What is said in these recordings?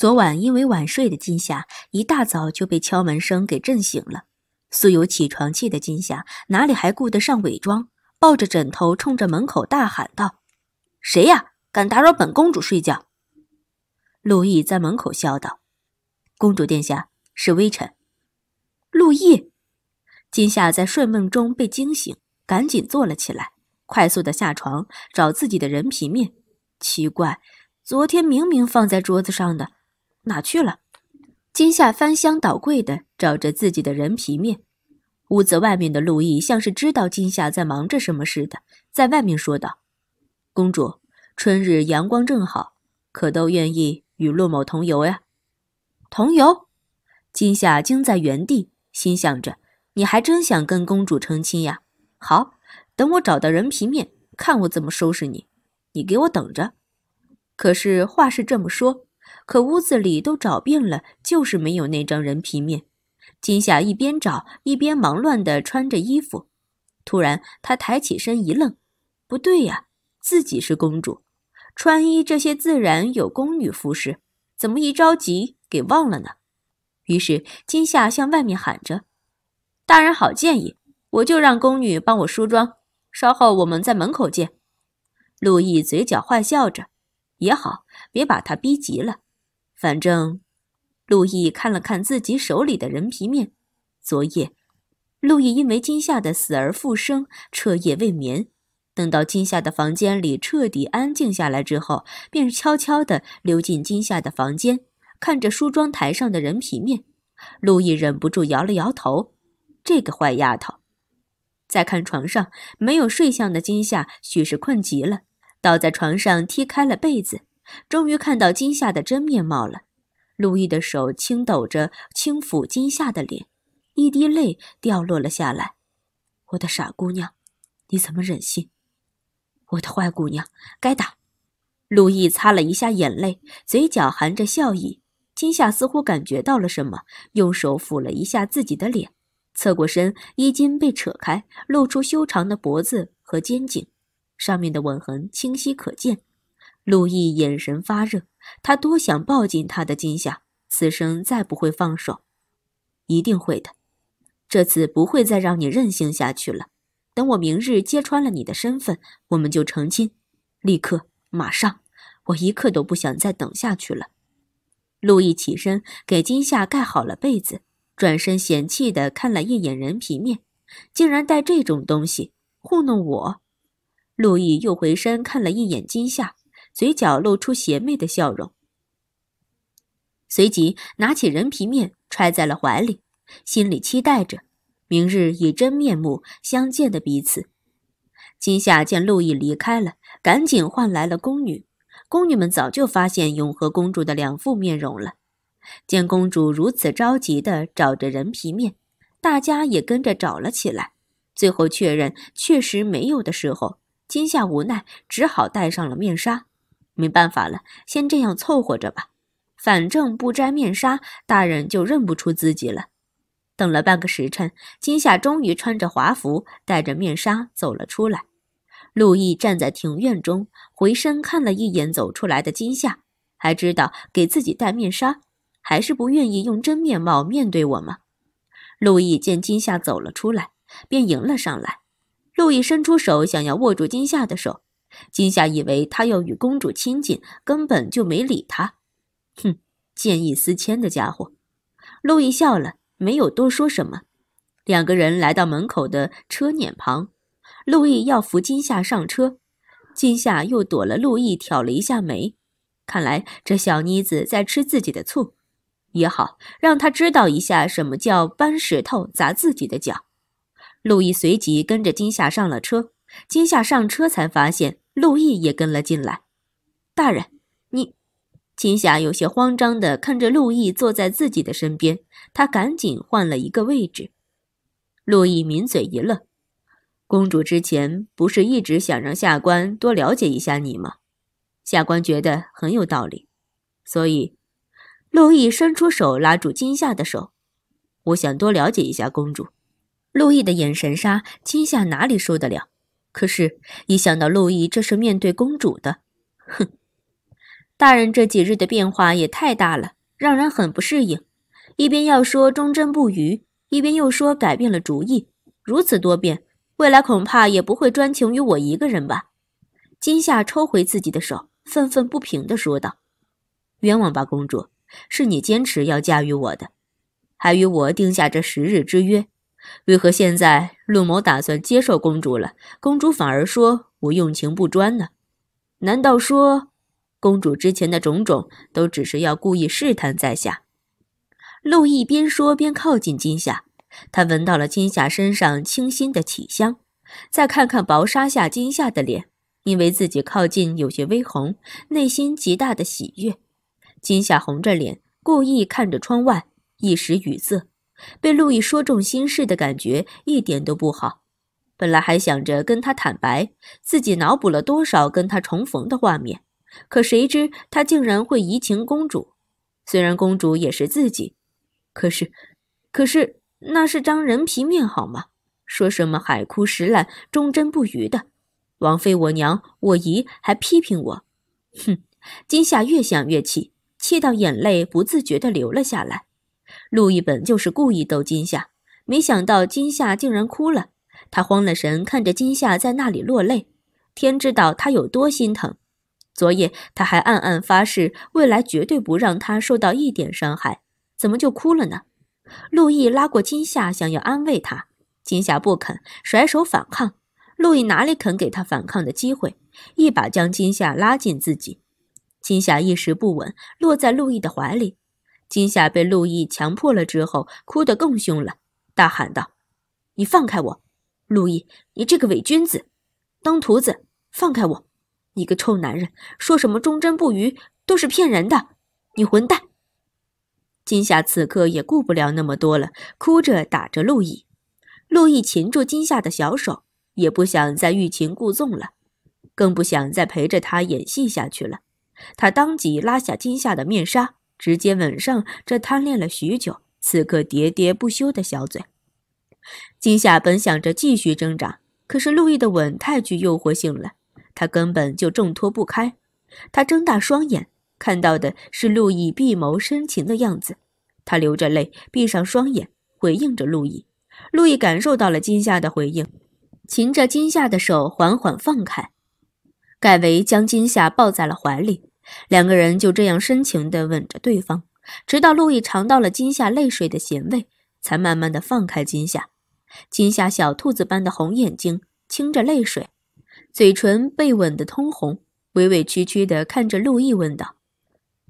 昨晚因为晚睡的金夏，一大早就被敲门声给震醒了。素有起床气的金夏哪里还顾得上伪装，抱着枕头冲着门口大喊道：“谁呀？敢打扰本公主睡觉？”陆毅在门口笑道：“公主殿下，是微臣。”陆毅，金夏在睡梦中被惊醒，赶紧坐了起来，快速的下床找自己的人皮面。奇怪，昨天明明放在桌子上的。哪去了？金夏翻箱倒柜的找着自己的人皮面。屋子外面的陆毅像是知道金夏在忙着什么似的，在外面说道：“公主，春日阳光正好，可都愿意与陆某同游呀？”同游？金夏惊在原地，心想着：“你还真想跟公主成亲呀？”好，等我找到人皮面，看我怎么收拾你！你给我等着！可是话是这么说。可屋子里都找遍了，就是没有那张人皮面。金夏一边找一边忙乱地穿着衣服，突然她抬起身一愣：“不对呀，自己是公主，穿衣这些自然有宫女服侍，怎么一着急给忘了呢？”于是金夏向外面喊着：“大人好建议，我就让宫女帮我梳妆，稍后我们在门口见。”陆毅嘴角坏笑着：“也好，别把她逼急了。”反正，陆毅看了看自己手里的人皮面。昨夜，陆毅因为今夏的死而复生，彻夜未眠。等到今夏的房间里彻底安静下来之后，便悄悄地溜进今夏的房间，看着梳妆台上的人皮面，陆毅忍不住摇了摇头。这个坏丫头。再看床上没有睡相的今夏，许是困极了，倒在床上踢开了被子。终于看到金夏的真面貌了，陆毅的手轻抖着，轻抚金夏的脸，一滴泪掉落了下来。我的傻姑娘，你怎么忍心？我的坏姑娘，该打。陆毅擦了一下眼泪，嘴角含着笑意。金夏似乎感觉到了什么，用手抚了一下自己的脸，侧过身，衣襟被扯开，露出修长的脖子和肩颈，上面的吻痕清晰可见。陆毅眼神发热，他多想抱紧他的金夏，此生再不会放手，一定会的。这次不会再让你任性下去了。等我明日揭穿了你的身份，我们就成亲，立刻，马上，我一刻都不想再等下去了。陆毅起身给金夏盖好了被子，转身嫌弃的看了一眼人皮面，竟然带这种东西糊弄我。陆毅又回身看了一眼金夏。嘴角露出邪魅的笑容，随即拿起人皮面揣在了怀里，心里期待着明日以真面目相见的彼此。今夏见陆毅离开了，赶紧唤来了宫女。宫女们早就发现永和公主的两副面容了，见公主如此着急地找着人皮面，大家也跟着找了起来。最后确认确实没有的时候，今夏无奈只好戴上了面纱。没办法了，先这样凑合着吧。反正不摘面纱，大人就认不出自己了。等了半个时辰，金夏终于穿着华服，戴着面纱走了出来。陆毅站在庭院中，回身看了一眼走出来的金夏，还知道给自己戴面纱，还是不愿意用真面貌面对我吗？陆毅见金夏走了出来，便迎了上来。陆毅伸出手，想要握住金夏的手。金夏以为他要与公主亲近，根本就没理他。哼，见异思迁的家伙。路易笑了，没有多说什么。两个人来到门口的车辇旁，路易要扶金夏上车，金夏又躲了路易，挑了一下眉。看来这小妮子在吃自己的醋，也好让他知道一下什么叫搬石头砸自己的脚。路易随即跟着金夏上了车。金夏上车才发现陆毅也跟了进来。大人，你……金夏有些慌张的看着陆毅坐在自己的身边，他赶紧换了一个位置。陆毅抿嘴一乐：“公主之前不是一直想让下官多了解一下你吗？下官觉得很有道理，所以……”陆毅伸出手拉住金夏的手：“我想多了解一下公主。”陆毅的眼神杀，金夏哪里受得了？可是，一想到陆毅这是面对公主的，哼！大人这几日的变化也太大了，让人很不适应。一边要说忠贞不渝，一边又说改变了主意，如此多变，未来恐怕也不会专情于我一个人吧？金夏抽回自己的手，愤愤不平地说道：“冤枉吧，公主，是你坚持要嫁与我的，还与我定下这十日之约。”为何现在陆某打算接受公主了，公主反而说我用情不专呢？难道说公主之前的种种都只是要故意试探在下？陆毅边说边靠近金夏，他闻到了金夏身上清新的体香，再看看薄纱下金夏的脸，因为自己靠近有些微红，内心极大的喜悦。金夏红着脸，故意看着窗外，一时语塞。被路易说中心事的感觉一点都不好。本来还想着跟他坦白，自己脑补了多少跟他重逢的画面，可谁知他竟然会移情公主。虽然公主也是自己，可是，可是那是张人皮面好吗？说什么海枯石烂、忠贞不渝的，王妃我娘我姨还批评我。哼！金夏越想越气，气到眼泪不自觉地流了下来。路易本就是故意逗金夏，没想到金夏竟然哭了，他慌了神，看着金夏在那里落泪，天知道他有多心疼。昨夜他还暗暗发誓，未来绝对不让她受到一点伤害，怎么就哭了呢？路易拉过金夏，想要安慰她，金夏不肯，甩手反抗。路易哪里肯给她反抗的机会，一把将金夏拉进自己。金夏一时不稳，落在路易的怀里。金夏被陆毅强迫了之后，哭得更凶了，大喊道：“你放开我，陆毅，你这个伪君子，登徒子，放开我，你个臭男人，说什么忠贞不渝都是骗人的，你混蛋！”金夏此刻也顾不了那么多了，哭着打着陆毅。陆毅擒住金夏的小手，也不想再欲擒故纵了，更不想再陪着他演戏下去了。他当即拉下金夏的面纱。直接吻上这贪恋了许久、此刻喋喋不休的小嘴。金夏本想着继续挣扎，可是陆毅的吻太具诱惑性了，她根本就挣脱不开。她睁大双眼，看到的是陆毅闭眸深情的样子。她流着泪，闭上双眼，回应着陆毅。陆毅感受到了金夏的回应，擒着金夏的手缓缓放开，改为将金夏抱在了怀里。两个人就这样深情地吻着对方，直到路易尝到了金夏泪水的咸味，才慢慢地放开金夏。金夏小兔子般的红眼睛清着泪水，嘴唇被吻得通红，委委屈屈地看着路易，问道：“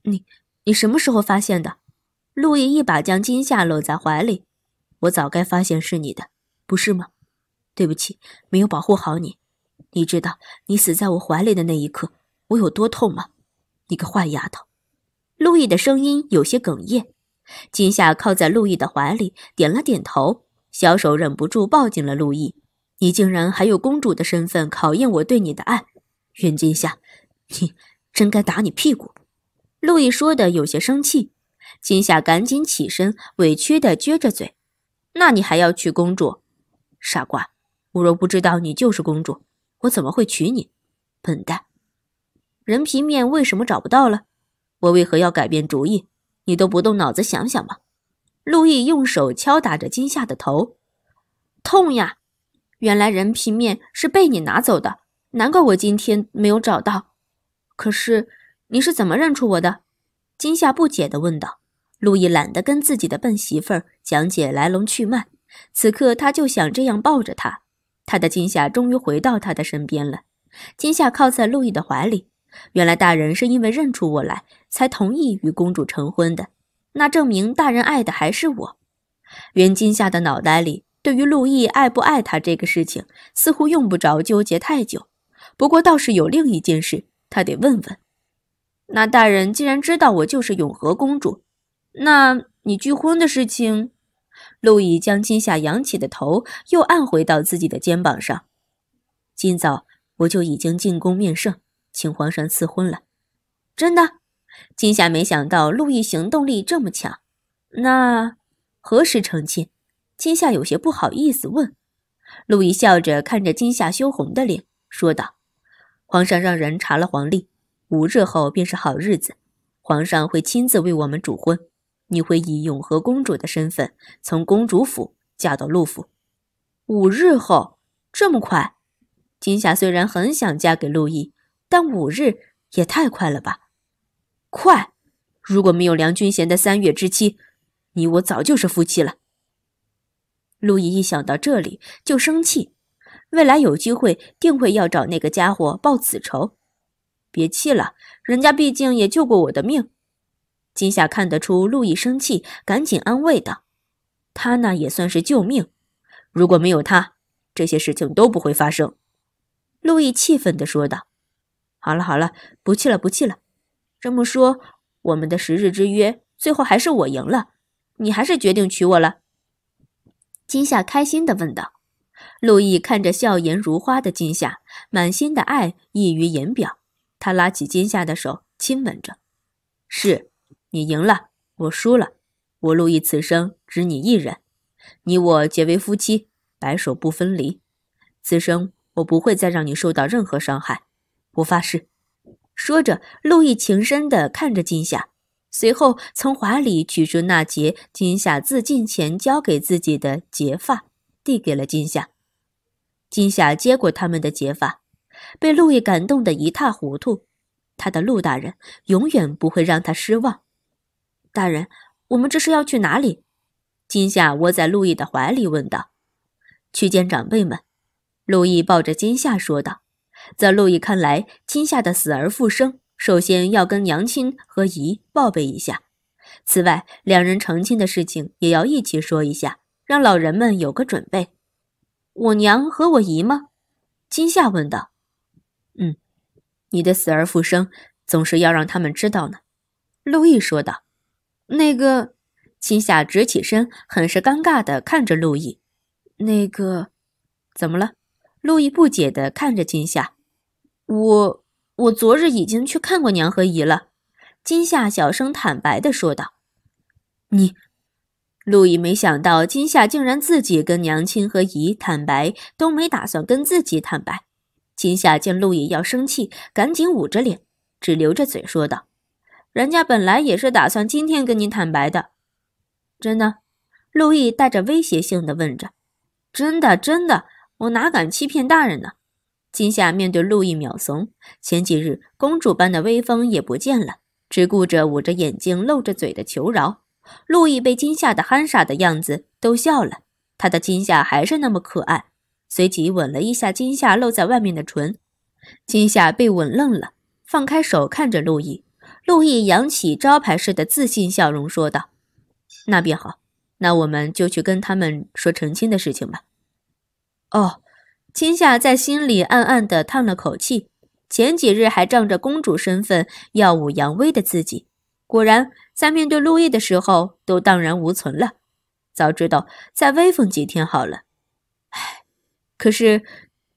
你，你什么时候发现的？”路易一把将金夏搂在怀里：“我早该发现是你的，不是吗？对不起，没有保护好你。你知道你死在我怀里的那一刻，我有多痛吗？”你个坏丫头，路易的声音有些哽咽。金夏靠在路易的怀里，点了点头，小手忍不住抱紧了路易。你竟然还有公主的身份考验我对你的爱，云金夏，你真该打你屁股！路易说的有些生气。金夏赶紧起身，委屈的撅着嘴。那你还要娶公主？傻瓜，我若不知道你就是公主，我怎么会娶你？笨蛋。人皮面为什么找不到了？我为何要改变主意？你都不动脑子想想吗？陆毅用手敲打着金夏的头，痛呀！原来人皮面是被你拿走的，难怪我今天没有找到。可是你是怎么认出我的？金夏不解地问道。陆毅懒得跟自己的笨媳妇儿讲解来龙去脉，此刻他就想这样抱着她。他的金夏终于回到他的身边了。金夏靠在陆毅的怀里。原来大人是因为认出我来，才同意与公主成婚的。那证明大人爱的还是我。袁金夏的脑袋里，对于陆毅爱不爱他这个事情，似乎用不着纠结太久。不过倒是有另一件事，他得问问。那大人既然知道我就是永和公主，那你拒婚的事情？陆毅将金夏扬起的头又按回到自己的肩膀上。今早我就已经进宫面圣。请皇上赐婚了，真的？今夏没想到陆毅行动力这么强。那何时成亲？今夏有些不好意思问。陆毅笑着看着今夏羞红的脸，说道：“皇上让人查了黄历，五日后便是好日子。皇上会亲自为我们主婚，你会以永和公主的身份从公主府嫁到陆府。五日后，这么快？”今夏虽然很想嫁给陆毅。但五日也太快了吧！快！如果没有梁君贤的三月之期，你我早就是夫妻了。陆毅一想到这里就生气，未来有机会定会要找那个家伙报此仇。别气了，人家毕竟也救过我的命。金夏看得出陆毅生气，赶紧安慰道：“他那也算是救命，如果没有他，这些事情都不会发生。”陆毅气愤地说道。好了好了，不气了不气了。这么说，我们的十日之约最后还是我赢了，你还是决定娶我了。金夏开心的问道。陆毅看着笑颜如花的金夏，满心的爱溢于言表。他拉起金夏的手，亲吻着：“是你赢了，我输了。我陆毅此生只你一人，你我结为夫妻，白首不分离。此生我不会再让你受到任何伤害。”我发誓，说着，陆毅情深地看着金夏，随后从怀里取出那截金夏自尽前交给自己的结发，递给了金夏。金夏接过他们的结发，被陆毅感动得一塌糊涂。他的陆大人永远不会让他失望。大人，我们这是要去哪里？金夏窝在陆毅的怀里问道。去见长辈们。陆毅抱着金夏说道。在陆毅看来，今夏的死而复生首先要跟娘亲和姨报备一下。此外，两人成亲的事情也要一起说一下，让老人们有个准备。我娘和我姨吗？今夏问道。“嗯，你的死而复生总是要让他们知道呢。”陆毅说道。“那个……”今夏直起身，很是尴尬的看着陆毅。那个……怎么了？”陆毅不解的看着今夏。我我昨日已经去看过娘和姨了，金夏小声坦白的说道。你，陆毅没想到金夏竟然自己跟娘亲和姨坦白，都没打算跟自己坦白。金夏见陆毅要生气，赶紧捂着脸，只留着嘴说道：“人家本来也是打算今天跟你坦白的，真的。”陆毅带着威胁性的问着：“真的真的，我哪敢欺骗大人呢？”今夏面对陆毅秒怂，前几日公主般的威风也不见了，只顾着捂着眼睛、露着嘴的求饶。陆毅被惊吓的憨傻的样子逗笑了，他的金夏还是那么可爱，随即吻了一下金夏露在外面的唇。金夏被吻愣了，放开手看着陆毅。陆毅扬起招牌式的自信笑容说道：“那便好，那我们就去跟他们说成亲的事情吧。”哦。今夏在心里暗暗的叹了口气，前几日还仗着公主身份耀武扬威的自己，果然在面对陆毅的时候都荡然无存了。早知道再威风几天好了，唉。可是，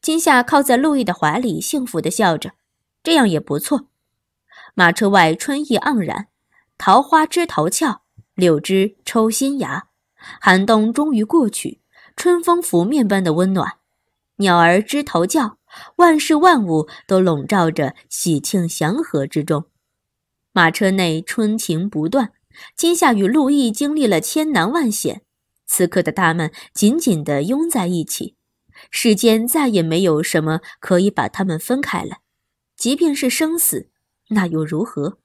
今夏靠在陆毅的怀里，幸福的笑着，这样也不错。马车外春意盎然，桃花枝头俏，柳枝抽新芽，寒冬终于过去，春风拂面般的温暖。鸟儿枝头叫，万事万物都笼罩着喜庆祥和之中。马车内春情不断，今夏与陆毅经历了千难万险，此刻的他们紧紧地拥在一起，世间再也没有什么可以把他们分开了，即便是生死，那又如何？